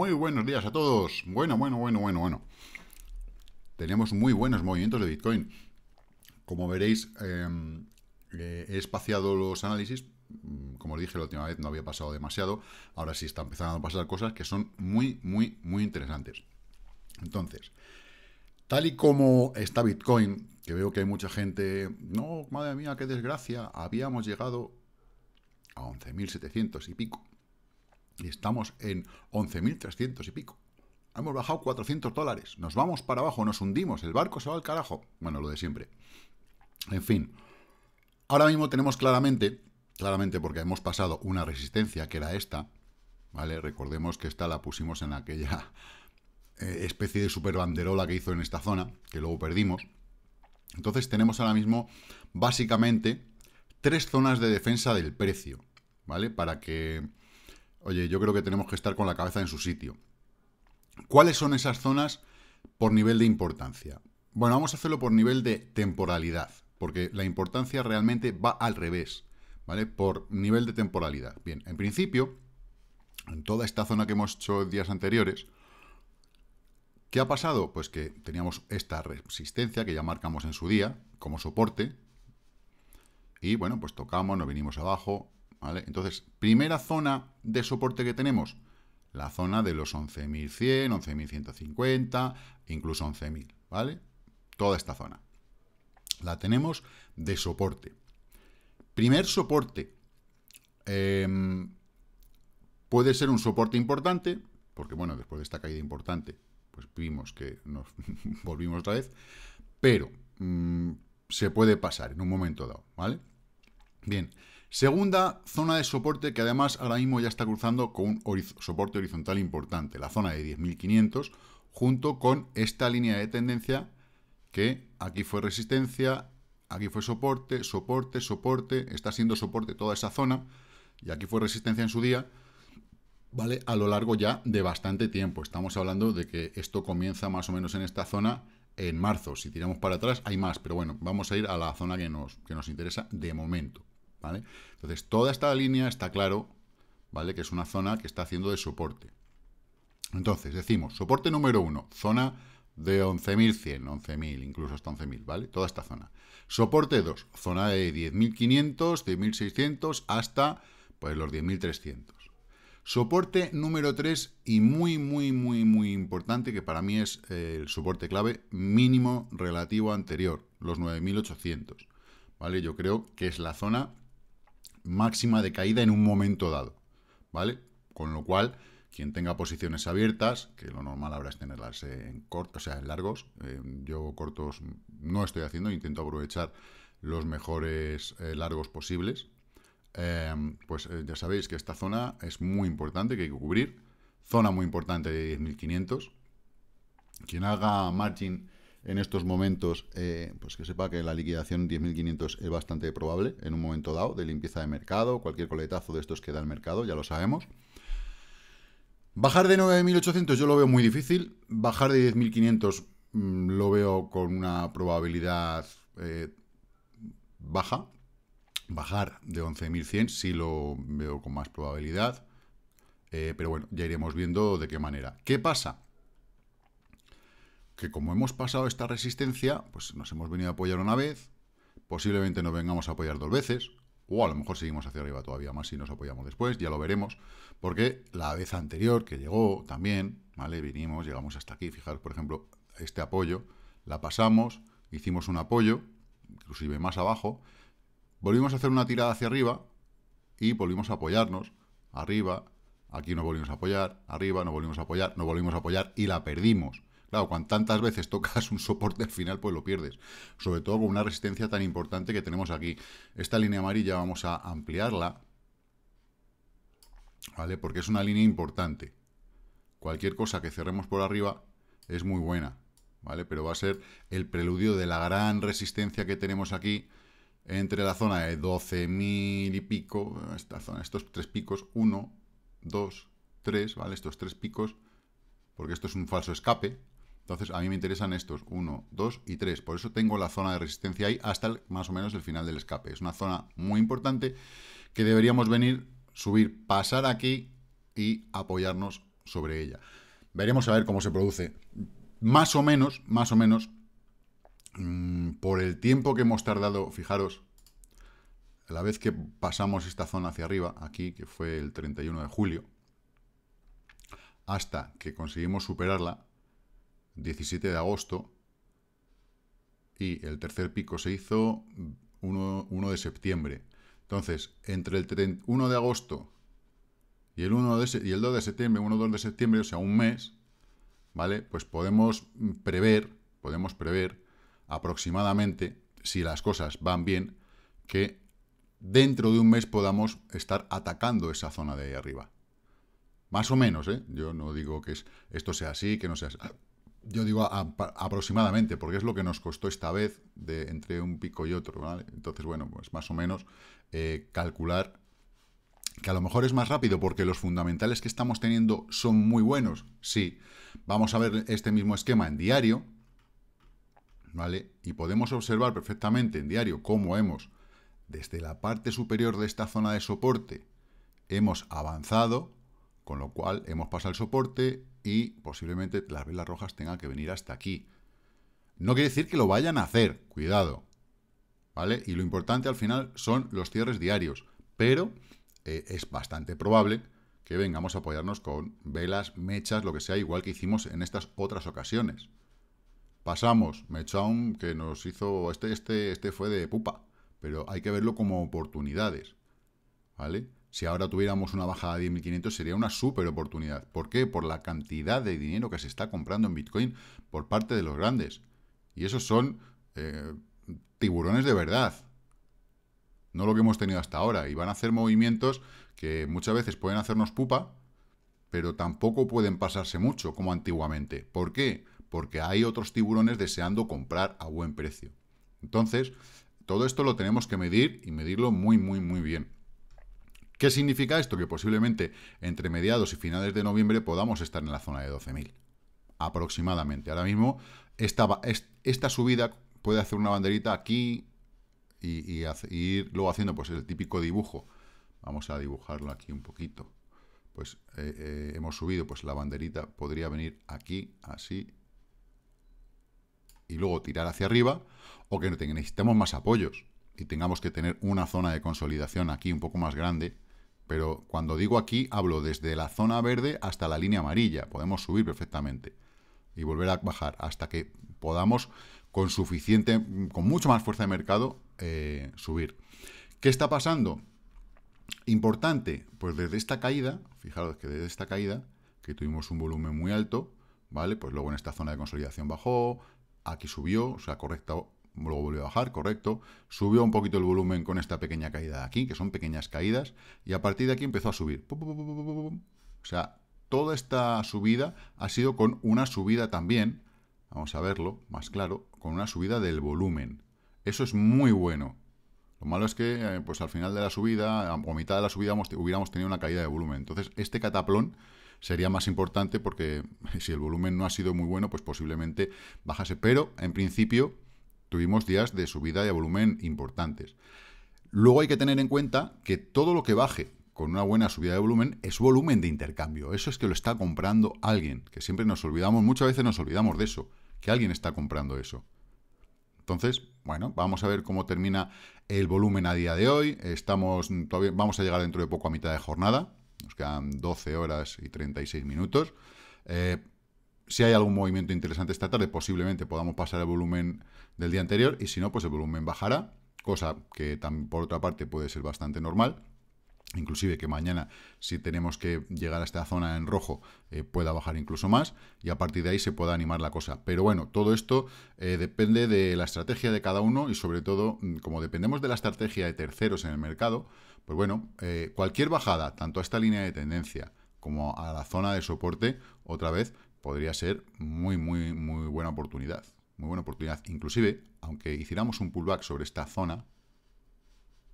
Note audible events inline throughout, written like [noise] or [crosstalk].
Muy buenos días a todos. Bueno, bueno, bueno, bueno, bueno. Tenemos muy buenos movimientos de Bitcoin. Como veréis, em, eh, he espaciado los análisis. Mm, como os dije la última vez, no había pasado demasiado. Ahora sí está empezando a pasar cosas que son muy, muy, muy interesantes. Entonces, tal y como está Bitcoin, que veo que hay mucha gente... No, madre mía, qué desgracia. Habíamos llegado a 11.700 y pico y estamos en 11.300 y pico. Hemos bajado 400 dólares, nos vamos para abajo, nos hundimos, el barco se va al carajo. Bueno, lo de siempre. En fin, ahora mismo tenemos claramente, claramente porque hemos pasado una resistencia que era esta, ¿vale? Recordemos que esta la pusimos en aquella eh, especie de super banderola que hizo en esta zona, que luego perdimos. Entonces tenemos ahora mismo básicamente tres zonas de defensa del precio, ¿vale? Para que Oye, yo creo que tenemos que estar con la cabeza en su sitio. ¿Cuáles son esas zonas por nivel de importancia? Bueno, vamos a hacerlo por nivel de temporalidad, porque la importancia realmente va al revés, ¿vale? Por nivel de temporalidad. Bien, en principio, en toda esta zona que hemos hecho días anteriores, ¿Qué ha pasado? Pues que teníamos esta resistencia que ya marcamos en su día como soporte. Y bueno, pues tocamos, nos vinimos abajo, entonces, primera zona de soporte que tenemos, la zona de los 11.100, 11.150, incluso 11.000, ¿vale? Toda esta zona. La tenemos de soporte. Primer soporte. Em, puede ser un soporte importante, porque bueno, después de esta caída importante, pues vimos que nos [laughs] volvimos otra vez, pero mm, se puede pasar en un momento dado, ¿vale? Bien, Segunda zona de soporte que además ahora mismo ya está cruzando con un soporte horizontal importante, la zona de 10.500 junto con esta línea de tendencia que aquí fue resistencia, aquí fue soporte, soporte, soporte, está siendo soporte toda esa zona y aquí fue resistencia en su día, ¿vale? A lo largo ya de bastante tiempo. Estamos hablando de que esto comienza más o menos en esta zona en marzo. Si tiramos para atrás hay más, pero bueno, vamos a ir a la zona que nos, que nos interesa de momento. ¿vale? Entonces, toda esta línea está claro, ¿vale? Que es una zona que está haciendo de soporte. Entonces, decimos, soporte número 1, zona de 11.100, 11.000, incluso hasta 11.000, ¿vale? Toda esta zona. Soporte 2, zona de 10.500, 10.600, hasta, pues, los 10.300. Soporte número 3 y muy, muy, muy, muy importante, que para mí es eh, el soporte clave mínimo relativo anterior, los 9.800, ¿vale? Yo creo que es la zona máxima de caída en un momento dado, ¿vale? Con lo cual, quien tenga posiciones abiertas, que lo normal habrá es tenerlas en cortos, o sea, en largos, eh, yo cortos no estoy haciendo, intento aprovechar los mejores eh, largos posibles, eh, pues ya sabéis que esta zona es muy importante, que hay que cubrir, zona muy importante de 10.500, quien haga margin en estos momentos, eh, pues que sepa que la liquidación 10.500 es bastante probable en un momento dado de limpieza de mercado, cualquier coletazo de estos que da el mercado, ya lo sabemos. Bajar de 9.800 yo lo veo muy difícil, bajar de 10.500 mm, lo veo con una probabilidad eh, baja, bajar de 11.100 sí lo veo con más probabilidad, eh, pero bueno, ya iremos viendo de qué manera. ¿Qué pasa? que como hemos pasado esta resistencia, pues nos hemos venido a apoyar una vez, posiblemente nos vengamos a apoyar dos veces, o a lo mejor seguimos hacia arriba todavía más si nos apoyamos después, ya lo veremos, porque la vez anterior que llegó también, ¿vale? Vinimos, llegamos hasta aquí, fijaros, por ejemplo, este apoyo, la pasamos, hicimos un apoyo, inclusive más abajo, volvimos a hacer una tirada hacia arriba y volvimos a apoyarnos, arriba, aquí nos volvimos a apoyar, arriba, nos volvimos a apoyar, nos volvimos a apoyar y la perdimos. Claro, cuando tantas veces tocas un soporte al final, pues lo pierdes. Sobre todo con una resistencia tan importante que tenemos aquí. Esta línea amarilla vamos a ampliarla, ¿vale? Porque es una línea importante. Cualquier cosa que cerremos por arriba es muy buena, ¿vale? Pero va a ser el preludio de la gran resistencia que tenemos aquí entre la zona de 12.000 y pico, esta zona, estos tres picos, Uno, dos, tres, ¿vale? Estos tres picos, porque esto es un falso escape, entonces a mí me interesan estos, 1, 2 y 3. Por eso tengo la zona de resistencia ahí hasta más o menos el final del escape. Es una zona muy importante que deberíamos venir, subir, pasar aquí y apoyarnos sobre ella. Veremos a ver cómo se produce. Más o menos, más o menos, mm, por el tiempo que hemos tardado, fijaros, la vez que pasamos esta zona hacia arriba, aquí, que fue el 31 de julio, hasta que conseguimos superarla, 17 de agosto, y el tercer pico se hizo 1, de septiembre. Entonces, entre el 1 de agosto y el, 1 y el 2 de septiembre, 1 2 de septiembre, o sea, un mes, ¿vale? Pues podemos prever, podemos prever aproximadamente, si las cosas van bien, que dentro de un mes podamos estar atacando esa zona de ahí arriba. Más o menos, ¿eh? Yo no digo que esto sea así, que no sea así yo digo aproximadamente, porque es lo que nos costó esta vez de, entre un pico y otro, ¿vale? Entonces, bueno, pues más o menos eh, calcular que a lo mejor es más rápido porque los fundamentales que estamos teniendo son muy buenos, sí. Vamos a ver este mismo esquema en diario, ¿vale? Y podemos observar perfectamente en diario cómo hemos, desde la parte superior de esta zona de soporte, hemos avanzado, con lo cual hemos pasado el soporte, y posiblemente las velas rojas tengan que venir hasta aquí. No quiere decir que lo vayan a hacer, cuidado. ¿Vale? Y lo importante al final son los cierres diarios, pero eh, es bastante probable que vengamos a apoyarnos con velas, mechas, lo que sea, igual que hicimos en estas otras ocasiones. Pasamos, mechaum que nos hizo este, este, este fue de pupa, pero hay que verlo como oportunidades, ¿vale? Si ahora tuviéramos una bajada de 10.500 sería una super oportunidad. ¿Por qué? Por la cantidad de dinero que se está comprando en Bitcoin por parte de los grandes. Y esos son eh, tiburones de verdad. No lo que hemos tenido hasta ahora. Y van a hacer movimientos que muchas veces pueden hacernos pupa, pero tampoco pueden pasarse mucho como antiguamente. ¿Por qué? Porque hay otros tiburones deseando comprar a buen precio. Entonces, todo esto lo tenemos que medir y medirlo muy, muy, muy bien. ¿Qué significa esto? Que posiblemente entre mediados y finales de noviembre podamos estar en la zona de 12.000, aproximadamente. Ahora mismo, esta, subida puede hacer una banderita aquí y, ir luego haciendo pues el típico dibujo. Vamos a dibujarlo aquí un poquito. Pues eh, eh, hemos subido, pues la banderita podría venir aquí, así, y luego tirar hacia arriba, o que necesitemos más apoyos y tengamos que tener una zona de consolidación aquí un poco más grande, pero cuando digo aquí hablo desde la zona verde hasta la línea amarilla. Podemos subir perfectamente y volver a bajar hasta que podamos con suficiente, con mucho más fuerza de mercado eh, subir. ¿Qué está pasando? Importante, pues desde esta caída, fijaros que desde esta caída, que tuvimos un volumen muy alto, ¿vale? Pues luego en esta zona de consolidación bajó, aquí subió, o sea, correcto, luego volvió a bajar, correcto, subió un poquito el volumen con esta pequeña caída de aquí, que son pequeñas caídas, y a partir de aquí empezó a subir. O sea, toda esta subida ha sido con una subida también, vamos a verlo más claro, con una subida del volumen. Eso es muy bueno. Lo malo es que eh, pues al final de la subida, o mitad de la subida, hubiéramos tenido una caída de volumen. Entonces, este cataplón sería más importante porque [laughs] si el volumen no ha sido muy bueno, pues posiblemente bajase. Pero, en principio, tuvimos días de subida de volumen importantes. Luego hay que tener en cuenta que todo lo que baje con una buena subida de volumen es volumen de intercambio. Eso es que lo está comprando alguien, que siempre nos olvidamos, muchas veces nos olvidamos de eso, que alguien está comprando eso. Entonces, bueno, vamos a ver cómo termina el volumen a día de hoy. Estamos todavía vamos a llegar dentro de poco a mitad de jornada. Nos quedan 12 horas y 36 minutos. Eh, si hay algún movimiento interesante esta tarde, posiblemente podamos pasar el volumen del día anterior y si no, pues el volumen bajará, cosa que por otra parte puede ser bastante normal. Inclusive que mañana, si tenemos que llegar a esta zona en rojo, eh, pueda bajar incluso más y a partir de ahí se pueda animar la cosa. Pero bueno, todo esto eh, depende de la estrategia de cada uno y sobre todo, mm, como dependemos de la estrategia de terceros en el mercado, pues bueno, eh, cualquier bajada, tanto a esta línea de tendencia como a la zona de soporte, otra vez, podría ser muy, muy, muy buena oportunidad. Muy buena oportunidad. Inclusive, aunque hiciéramos un pullback sobre esta zona,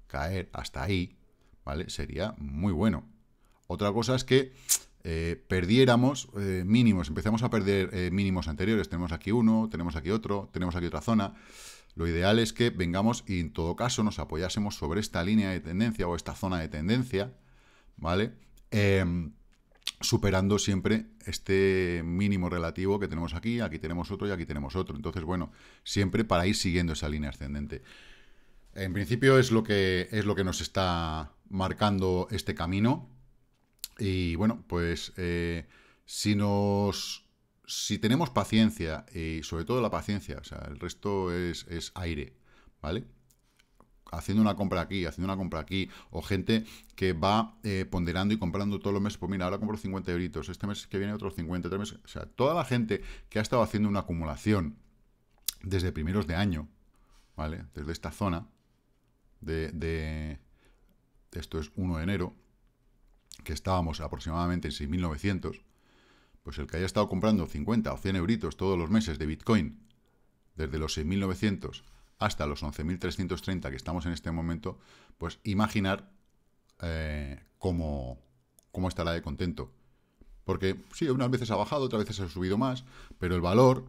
caer hasta ahí, ¿vale? Sería muy bueno. Otra cosa es que eh, perdiéramos eh, mínimos, empezamos a perder eh, mínimos anteriores. Tenemos aquí uno, tenemos aquí otro, tenemos aquí otra zona. Lo ideal es que vengamos y en todo caso nos apoyásemos sobre esta línea de tendencia o esta zona de tendencia, ¿vale? Em, superando siempre este mínimo relativo que tenemos aquí, aquí tenemos otro y aquí tenemos otro. Entonces, bueno, siempre para ir siguiendo esa línea ascendente. En principio es lo que, es lo que nos está marcando este camino. Y bueno, pues eh, si nos... Si tenemos paciencia, y sobre todo la paciencia, o sea, el resto es, es aire, ¿vale? haciendo una compra aquí, haciendo una compra aquí, o gente que va eh, ponderando y comprando todos los meses, pues mira, ahora compro 50 euros. este mes que viene otros 50, tres meses, o sea, toda la gente que ha estado haciendo una acumulación desde primeros de año, ¿vale? Desde esta zona, de, esto es 1 de enero, que estábamos aproximadamente en 6.900, pues el que haya estado comprando 50 o 100 euros todos los meses de Bitcoin, desde los 6.900 hasta los 11.330 que estamos en este momento, pues imaginar eh, cómo, estará de contento. Porque sí, unas veces ha bajado, otras veces ha subido más, pero el valor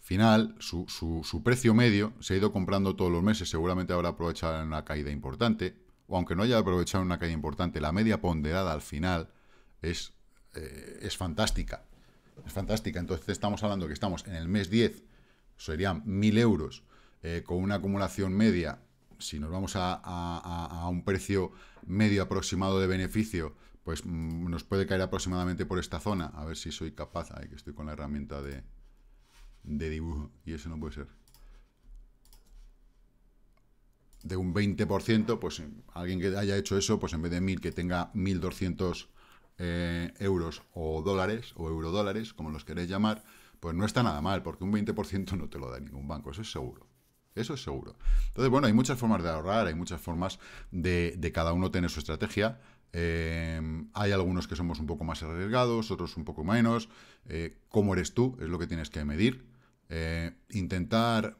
final, su, precio medio, se ha ido comprando todos los meses. Seguramente habrá aprovechado una caída importante, o aunque no haya aprovechado una caída importante, la media ponderada al final es, eh, es fantástica. Es fantástica. Entonces estamos hablando que estamos en el mes 10, serían 1.000 euros eh, con una acumulación media, si nos vamos a, un precio medio aproximado de beneficio, pues mm, nos puede caer aproximadamente por esta zona. A ver si soy capaz. Ahí que estoy con la herramienta de, dibujo. Y eso no puede ser. De un 20%, pues eh, alguien que haya hecho eso, pues en vez de 1.000, que tenga 1.200 eh, euros o dólares, o eurodólares, como los queréis llamar, pues no está nada mal, porque un 20% no te lo da ningún banco, eso es seguro. Eso es seguro. Entonces, bueno, hay muchas formas de ahorrar, hay muchas formas de, cada uno tener su estrategia. Eh, hay algunos que somos un poco más arriesgados, otros un poco menos. Eh, ¿Cómo eres tú? Es lo que tienes que medir. Eh, intentar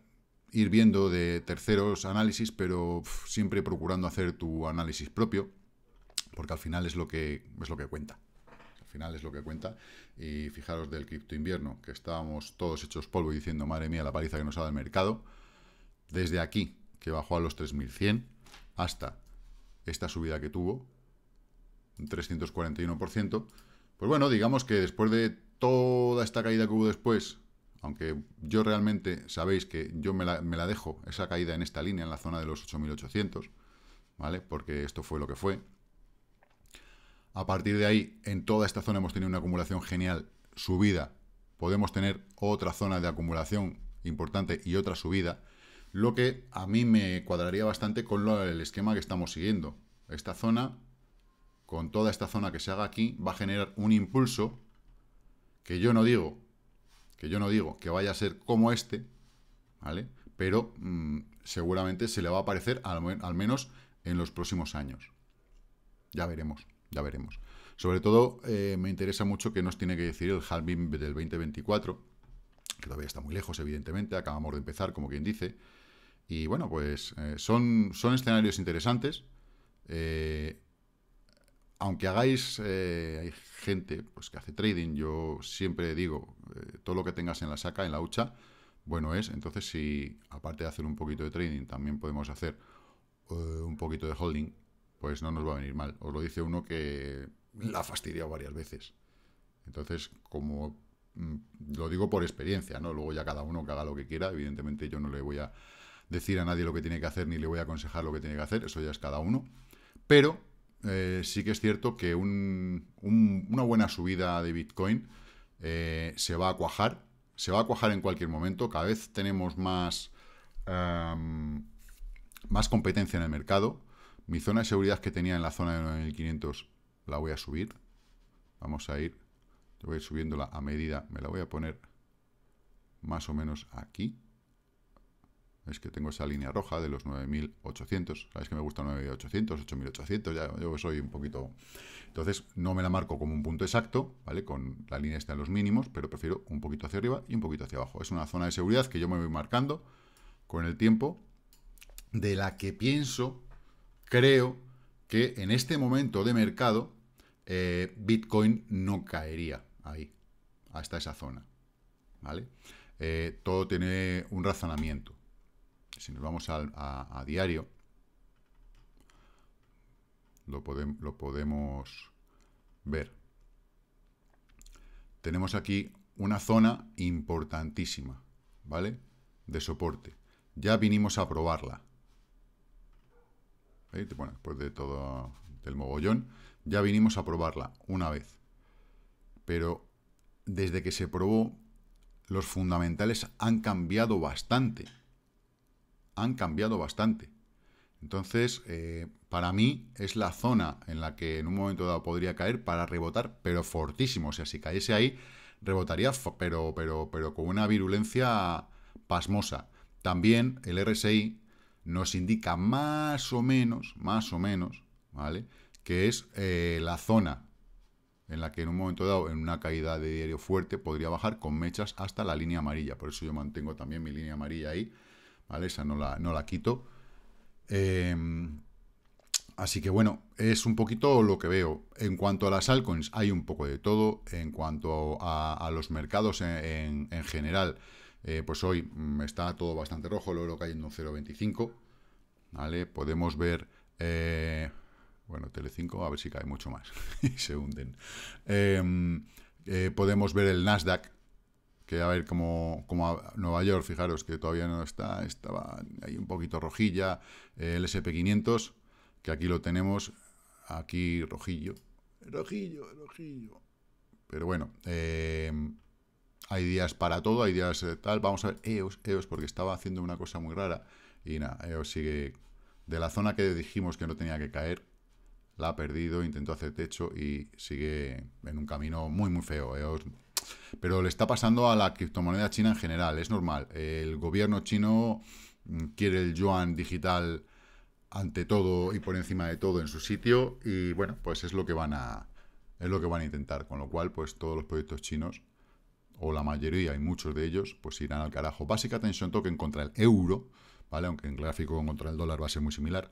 ir viendo de terceros análisis, pero siempre procurando hacer tu análisis propio, porque al final es lo que, es lo que cuenta. Al final es lo que cuenta. Y fijaros del cripto invierno, que estábamos todos hechos polvo y diciendo, madre mía, la paliza que nos ha dado el mercado desde aquí, que bajó a los 3.100, hasta esta subida que tuvo, un 341%, pues bueno, digamos que después de toda esta caída que hubo después, aunque yo realmente sabéis que yo me la, dejo, esa caída en esta línea, en la zona de los 8.800, ¿vale? Porque esto fue lo que fue. A partir de ahí, en toda esta zona hemos tenido una acumulación genial, subida. Podemos tener otra zona de acumulación importante y otra subida lo que a mí me cuadraría bastante con el esquema que estamos siguiendo. Esta zona, con toda esta zona que se haga aquí, va a generar un impulso que yo no digo, que yo no digo que vaya a ser como este, ¿vale? Pero mm, seguramente se le va a aparecer al, menos en los próximos años. Ya veremos, ya veremos. Sobre todo, eh, me interesa mucho que nos tiene que decir el halving del 2024, que todavía está muy lejos, evidentemente, acabamos de empezar, como quien dice, y bueno, pues eh, son, son escenarios interesantes. Eh, aunque hagáis, eh, hay gente pues, que hace trading, yo siempre digo, todo lo que tengas en la saca, en la hucha, bueno es. Entonces, si aparte de hacer un poquito de trading, también podemos hacer un poquito de holding, pues no nos va a venir mal. Os lo dice uno que la ha fastidiado varias veces. Entonces, como mm, lo digo por experiencia, ¿no? Luego ya cada uno que haga lo que quiera, evidentemente yo no le voy a decir a nadie lo que tiene que hacer ni le voy a aconsejar lo que tiene que hacer, eso ya es cada uno. Pero eh, sí que es cierto que una buena subida de Bitcoin eh, se va a cuajar, se va a cuajar en cualquier momento, cada vez tenemos más, más competencia en el mercado. Mi zona de seguridad que tenía en la zona de 9500 la voy a subir. Vamos a ir, voy a subiéndola a medida, me la voy a poner más o menos aquí es que tengo esa línea roja de los 9800, sabes ah, que me gusta 9800, 8800, ya yo soy un poquito... Entonces no me la marco como un punto exacto, ¿vale? Con la línea está en los mínimos, pero prefiero un poquito hacia arriba y un poquito hacia abajo. Es una zona de seguridad que yo me voy marcando con el tiempo, de la que pienso, creo que en este momento de mercado eh, Bitcoin no caería ahí, hasta esa zona, ¿vale? Eh, todo tiene un razonamiento si nos vamos a, diario, lo, lo podemos ver. Tenemos aquí una zona importantísima, ¿vale? De soporte. Ya vinimos a probarla. ¿Eh? después de todo el mogollón, ya vinimos a probarla una vez. Pero desde que se probó, los fundamentales han cambiado bastante han cambiado bastante. Entonces, eh, para mí es la zona en la que en un momento dado podría caer para rebotar, pero fortísimo. O sea, si cayese ahí, rebotaría, pero, pero, pero con una virulencia pasmosa. También el RSI nos indica más o menos, más o menos, ¿vale? Que es eh, la zona en la que en un momento dado, en una caída de diario fuerte, podría bajar con mechas hasta la línea amarilla. Por eso yo mantengo también mi línea amarilla ahí, esa no la, no la quito. Em, así que bueno, es un poquito lo que veo. En cuanto a las altcoins, hay un poco de todo. En cuanto a, los mercados en, general, eh, pues hoy mm, está todo bastante rojo, el oro cayendo un 0,25, ¿vale? Podemos ver... Eh, bueno, Tele5, a ver si cae mucho más [laughs] y se hunden. Em, eh, podemos ver el Nasdaq que a ver, como, Nueva York, fijaros que todavía no está, estaba ahí un poquito rojilla, eh, el SP500, que aquí lo tenemos, aquí rojillo, rojillo, rojillo. Pero bueno, eh, hay días para todo, hay días eh, tal, vamos a ver, EOS, EOS, porque estaba haciendo una cosa muy rara, y nada, EOS sigue, de la zona que dijimos que no tenía que caer, la ha perdido, intentó hacer techo y sigue en un camino muy, muy feo, EOS pero le está pasando a la criptomoneda china en general, es normal. El gobierno chino mm, quiere el yuan digital ante todo y por encima de todo en su sitio y bueno, pues es lo que van a es lo que van a intentar, con lo cual pues todos los proyectos chinos o la mayoría y muchos de ellos pues irán al carajo. Básica tensión token contra el euro, ¿vale? Aunque en gráfico contra el dólar va a ser muy similar.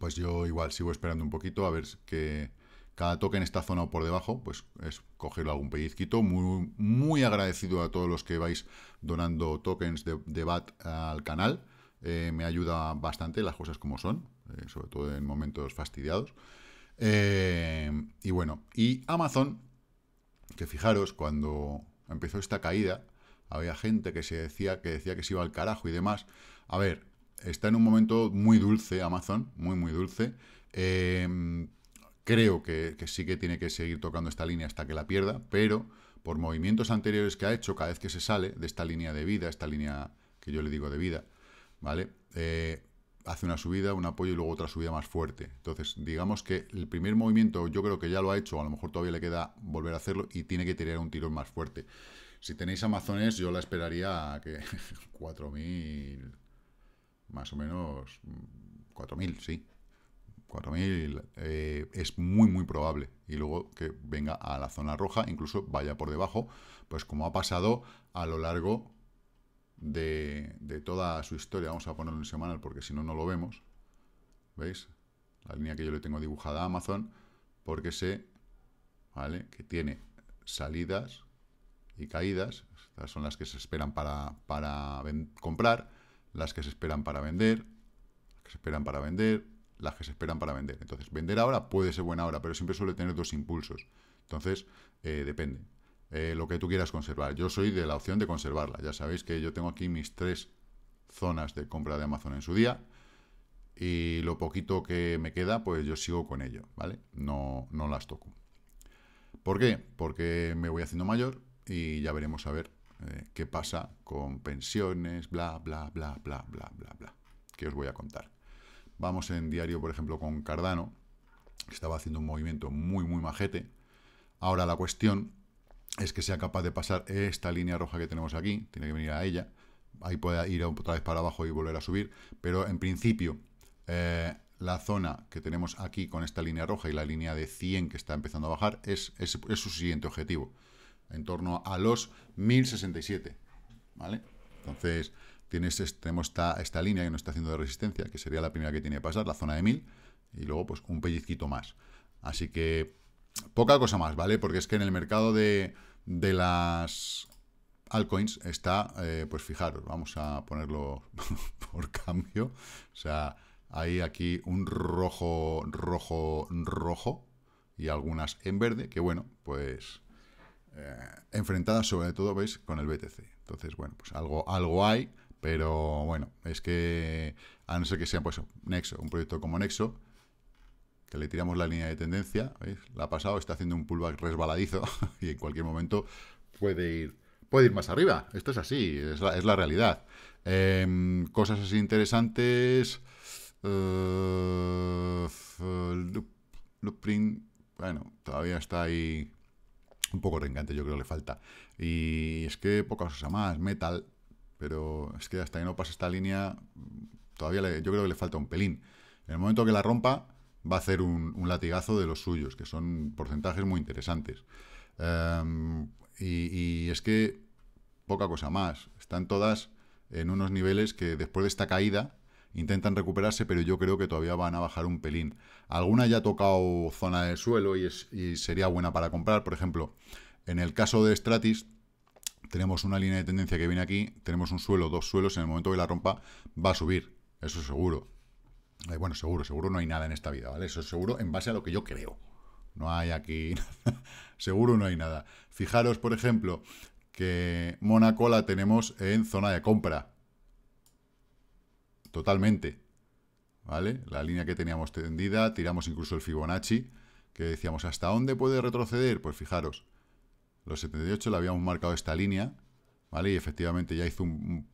Pues yo igual sigo esperando un poquito a ver qué cada toque en esta zona o por debajo, pues es cogerlo algún pellizquito. Muy, muy agradecido a todos los que vais donando tokens de, BAT al canal. Eh, me ayuda bastante las cosas como son, eh, sobre todo en momentos fastidiados. Eh, y bueno, y Amazon, que fijaros, cuando empezó esta caída, había gente que se decía que decía que se iba al carajo y demás. A ver, está en un momento muy dulce Amazon, muy muy dulce. Creo que, sí que tiene que seguir tocando esta línea hasta que la pierda, pero por movimientos anteriores que ha hecho, cada vez que se sale de esta línea de vida, esta línea que yo le digo de vida, ¿vale? Eh, hace una subida, un apoyo y luego otra subida más fuerte. Entonces, digamos que el primer movimiento yo creo que ya lo ha hecho, a lo mejor todavía le queda volver a hacerlo y tiene que tirar un tirón más fuerte. Si tenéis Amazones, yo la esperaría a que 4.000, [laughs] más o menos, 4.000, mm, sí, 4.000 eh, es muy muy probable y luego que venga a la zona roja, incluso vaya por debajo, pues como ha pasado a lo largo de, toda su historia, vamos a ponerlo en semanal porque si no, no lo vemos, ¿veis? La línea que yo le tengo dibujada a Amazon, porque sé, ¿vale? Que tiene salidas y caídas, estas son las que se esperan para, para comprar, las que se esperan para vender, las que se esperan para vender, las que se esperan para vender. Entonces, vender ahora puede ser buena hora, pero siempre suele tener dos impulsos. Entonces, eh, depende. Eh, lo que tú quieras conservar. Yo soy de la opción de conservarla. Ya sabéis que yo tengo aquí mis tres zonas de compra de Amazon en su día. Y lo poquito que me queda, pues yo sigo con ello, ¿vale? No, no las toco. ¿Por qué? Porque me voy haciendo mayor y ya veremos a ver eh, qué pasa con pensiones, bla, bla, bla, bla, bla, bla, bla, ¿Qué os voy a contar. Vamos en diario, por ejemplo, con Cardano, que estaba haciendo un movimiento muy, muy majete. Ahora la cuestión es que sea capaz de pasar esta línea roja que tenemos aquí, tiene que venir a ella, ahí puede ir otra vez para abajo y volver a subir, pero en principio eh, la zona que tenemos aquí con esta línea roja y la línea de 100 que está empezando a bajar es, es su siguiente objetivo, en torno a los 1067, ¿vale? Entonces, tienes tenemos esta, esta, línea que nos está haciendo de resistencia, que sería la primera que tiene que pasar, la zona de 1000, y luego pues un pellizquito más. Así que poca cosa más, ¿vale? Porque es que en el mercado de, las altcoins está, eh, pues fijaros, vamos a ponerlo [laughs] por cambio, o sea, hay aquí un rojo, rojo, rojo, y algunas en verde, que bueno, pues eh, enfrentadas sobre todo, veis, con el BTC. Entonces, bueno, pues algo, algo hay, pero bueno, es que a no ser que sea pues Nexo, un proyecto como Nexo, que le tiramos la línea de tendencia, ¿veis? La ha pasado, está haciendo un pullback resbaladizo [laughs] y en cualquier momento puede ir, puede ir más arriba. Esto es así, es la, realidad. Em, cosas así interesantes. Eh, loop, bueno, todavía está ahí un poco rencante, yo creo que le falta. Y es que pocas cosas más. Metal, pero es que hasta que no pasa esta línea, todavía yo creo que le falta un pelín. En el momento que la rompa, va a hacer un, latigazo de los suyos, que son porcentajes muy interesantes. Em, y, es que poca cosa más. Están todas en unos niveles que después de esta caída intentan recuperarse, pero yo creo que todavía van a bajar un pelín. Alguna ya ha tocado zona de suelo y, y sería buena para comprar. Por ejemplo, en el caso de Stratis, tenemos una línea de tendencia que viene aquí, tenemos un suelo, dos suelos, en el momento que la rompa va a subir, eso es seguro. Eh, bueno, seguro, seguro no hay nada en esta vida, ¿vale? Eso es seguro en base a lo que yo creo. No hay aquí, [laughs] seguro no hay nada. Fijaros, por ejemplo, que Mónaco la tenemos en zona de compra. Totalmente. ¿Vale? La línea que teníamos tendida, tiramos incluso el Fibonacci, que decíamos, ¿hasta dónde puede retroceder? Pues fijaros, los 78 le habíamos marcado esta línea, ¿vale? Y efectivamente ya hizo un,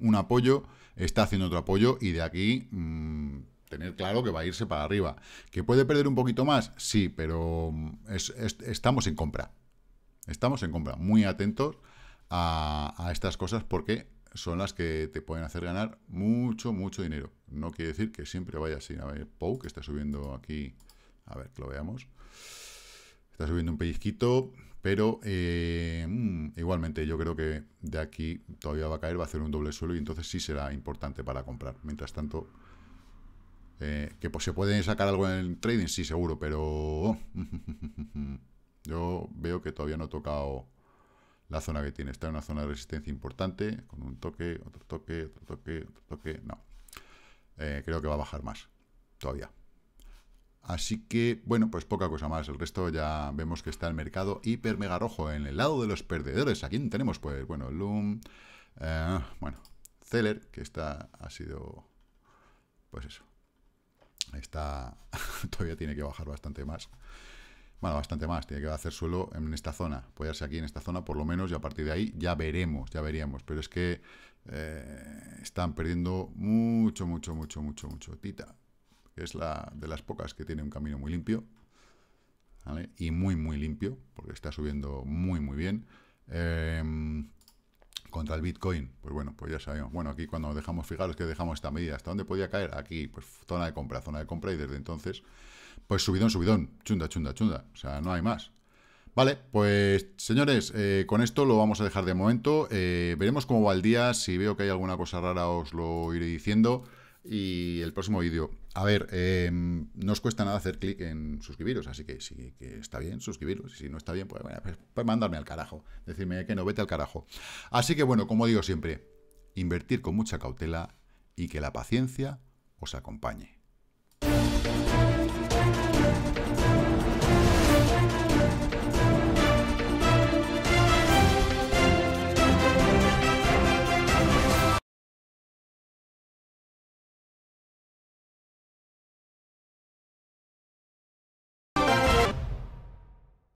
un, apoyo, está haciendo otro apoyo y de aquí mm, tener claro que va a irse para arriba. ¿Que puede perder un poquito más? Sí, pero mm, estamos en compra. Estamos en compra, muy atentos a, estas cosas porque son las que te pueden hacer ganar mucho, mucho dinero. No quiere decir que siempre vaya así... a ver POU, que está subiendo aquí, a ver que lo veamos. Está subiendo un pellizquito, pero eh, mm, igualmente yo creo que de aquí todavía va a caer, va a hacer un doble suelo y entonces sí será importante para comprar. Mientras tanto, eh, que pues, se puede sacar algo en el trading, sí, seguro, pero oh, [laughs] yo veo que todavía no ha tocado la zona que tiene. Está en una zona de resistencia importante, con un toque, otro toque, otro toque, otro toque, no. Eh, creo que va a bajar más, todavía. Así que, bueno, pues poca cosa más. El resto ya vemos que está el mercado hiper mega rojo. En el lado de los perdedores, ¿a quién tenemos? Pues, bueno, Loom, eh, bueno, Zeller, que está, ha sido, pues eso, está, [laughs] todavía tiene que bajar bastante más. Bueno, bastante más, tiene que hacer suelo en esta zona, Puede ser aquí en esta zona por lo menos y a partir de ahí ya veremos, ya veríamos. Pero es que eh, están perdiendo mucho, mucho, mucho, mucho, mucho. Tita, es la de las pocas que tiene un camino muy limpio, Y muy, muy limpio, porque está subiendo muy, muy bien. Em, contra el Bitcoin, pues bueno, pues ya sabemos. Bueno, aquí cuando dejamos, fijaros que dejamos esta medida, ¿hasta dónde podía caer? Aquí, pues zona de compra, zona de compra, y desde entonces, pues subidón, subidón, chunda, chunda, chunda, o sea, no hay más. Vale, pues señores, eh, con esto lo vamos a dejar de momento, eh, veremos cómo va el día, si veo que hay alguna cosa rara os lo iré diciendo, y el próximo vídeo a ver, em, no os cuesta nada hacer clic en suscribiros, así que si que está bien, suscribiros. Y si no está bien, pues, pues, pues mandarme al carajo. Decirme que no, vete al carajo. Así que bueno, como digo siempre, invertir con mucha cautela y que la paciencia os acompañe.